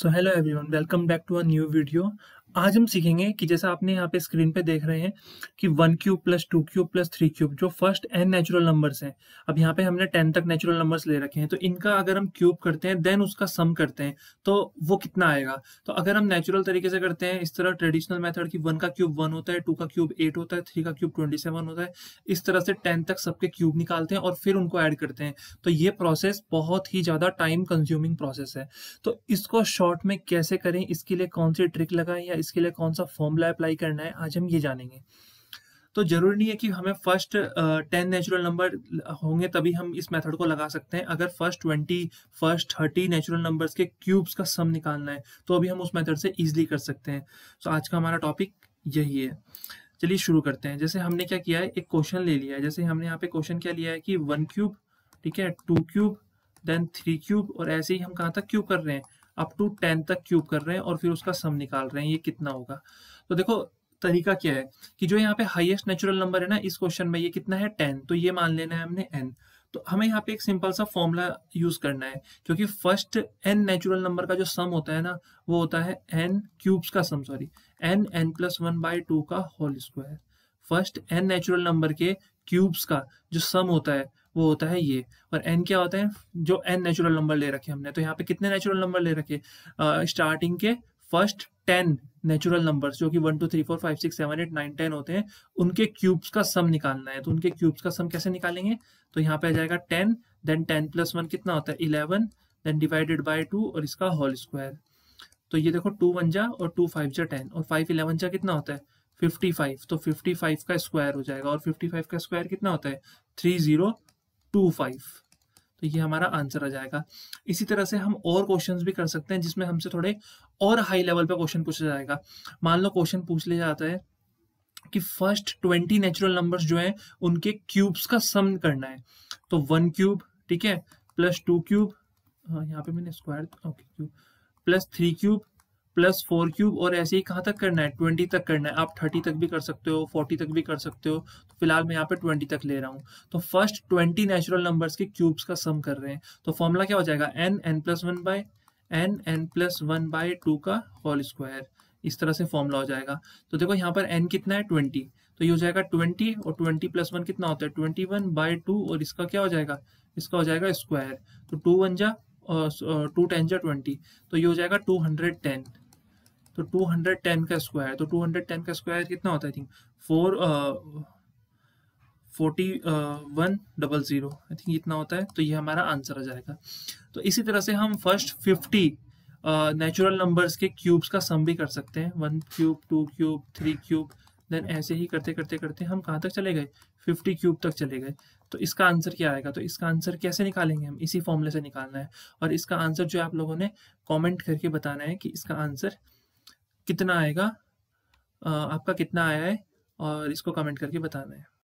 so hello everyone welcome back to a new video आज हम सीखेंगे कि जैसा आपने यहाँ पे स्क्रीन पे देख रहे हैं कि one cube plus two cube plus three cube जो फर्स्ट एन नेचुरल नंबर्स हैं अब यहाँ पे हमने टेन तक नेचुरल नंबर्स ले रखे हैं तो इनका अगर हम क्यूब करते हैं देन उसका सम करते हैं तो वो कितना आएगा तो अगर हम नेचुरल तरीके से करते हैं इस तरह ट्रेडिशनल मैथड की वन का क्यूब वन होता है टू का क्यूब एट होता है थ्री का क्यूब ट्वेंटी सेवन होता है इस तरह से टेन तक सबके क्यूब निकालते हैं और फिर उनको ऐड करते हैं तो ये प्रोसेस बहुत ही ज़्यादा टाइम कंज्यूमिंग प्रोसेस है तो इसको शॉर्ट में कैसे करें इसके लिए कौन सी ट्रिक लगाएं या इसके लिए कौन सा फॉर्मूला अप्लाई करना है आज हम ये जानेंगे तो जरूरी नहीं है कि हमें फर्स्ट टेन नेचुरल नंबर होंगे तभी हम इस मेथड को लगा सकते हैं अगर first twenty first thirty natural numbers के क्यूब्स का सम निकालना है तो अभी हम उस मेथड से इजीली कर सकते हैं तो आज का हमारा टॉपिक यही है चलिए शुरू करते हैं जैसे हमने क्या किया है एक क्वेश्चन ले लिया है जैसे हमने यहाँ पे क्वेश्चन क्या लिया है कि वन क्यूब ठीक है two cube then three cube और ऐसे ही हम कहाँ तक क्यूब कर रहे हैं अप टू टेन तक क्यूब कर रहे हैं और फिर उसका सम निकाल रहे हैं ये कितना होगा तो देखो तरीका क्या है कि जो यहाँ पे हाईएस्ट नेचुरल नंबर है ना इस क्वेश्चन में ये कितना है टेन तो ये मान लेना है हमने एन तो हमें यहाँ पे एक सिंपल सा फॉर्मूला यूज करना है क्योंकि फर्स्ट एन नेचुरल नंबर का जो सम होता है ना वो होता है एन क्यूब्स का sum sorry n n plus one by two का whole square first n natural number के क्यूब्स का जो सम होता है वो होता है ये और एन क्या होता है जो एन नेचुरल नंबर ले रखे हमने तो यहाँ पे कितने नेचुरल नंबर ले रखे स्टार्टिंग के फर्स्ट टेन नेचुरल नंबर्स जो कि one two three four five six seven eight nine ten होते हैं उनके क्यूब्स का सम निकालना है तो उनके क्यूब्स का सम कैसे निकालेंगे तो यहाँ पे आ जाएगा ten then ten plus one कितना होता है eleven then divided by two और इसका होल स्क्वायर तो ये देखो टू वन जा और टू फाइव जा टेन और फाइव इलेवन जा कितना होता है फिफ्टी फाइव तो फिफ्टी फाइव का स्क्वायर हो जाएगा और फिफ्टी फाइव का स्क्वायर कितना होता है थ्री जीरो टू फाइव तो ये हमारा आंसर आ जाएगा इसी तरह से हम और क्वेश्चंस भी कर सकते हैं जिसमें हमसे थोड़े और हाई लेवल पे क्वेश्चन पूछा जाएगा मान लो क्वेश्चन पूछ लिया जाता है कि फर्स्ट ट्वेंटी नेचुरल नंबर्स जो हैं उनके क्यूब्स का सम करना है तो वन क्यूब ठीक है प्लस टू क्यूब यहाँ पे मैंने square okay cube plus three cube plus four cube और ऐसे ही कहाँ तक करना है ट्वेंटी तक करना है आप थर्टी तक भी कर सकते हो फोर्टी तक भी कर सकते हो तो फिलहाल मैं यहाँ पे ट्वेंटी तक ले रहा हूँ तो फर्स्ट ट्वेंटी नेचुरल नंबर्स के क्यूब्स का सम कर रहे हैं तो फॉर्मूला क्या हो जाएगा n n plus one by n n plus one by two का होल स्क्वायर इस तरह से फॉर्मूला हो जाएगा तो देखो यहाँ पर एन कितना है ट्वेंटी तो ये हो जाएगा ट्वेंटी और ट्वेंटी प्लस वन कितना होता है ट्वेंटी वन बाय टू और इसका क्या हो जाएगा इसका हो जाएगा स्क्वायर तो टू वन जा टू टेन जा ट्वेंटी तो ये हो जाएगा टू हंड्रेड टेन तो 210 का स्क्वायर तो 210 का स्क्वायर कितना होता है I think four forty one double zero I think इतना होता है तो ये हमारा आंसर आ जाएगा तो इसी तरह से हम फर्स्ट फिफ्टी नेचुरल नंबर्स के क्यूब्स का सम भी कर सकते हैं one cube two cube three cube then ऐसे ही करते करते करते हम कहाँ तक चले गए फिफ्टी क्यूब तक चले गए तो इसका आंसर क्या आएगा तो इसका आंसर कैसे निकालेंगे हम इसी फॉर्मूले से निकालना है और इसका आंसर जो आप लोगों ने कॉमेंट करके बताना है कि इसका आंसर कितना आएगा आपका कितना आया है और इसको कमेंट करके बताना है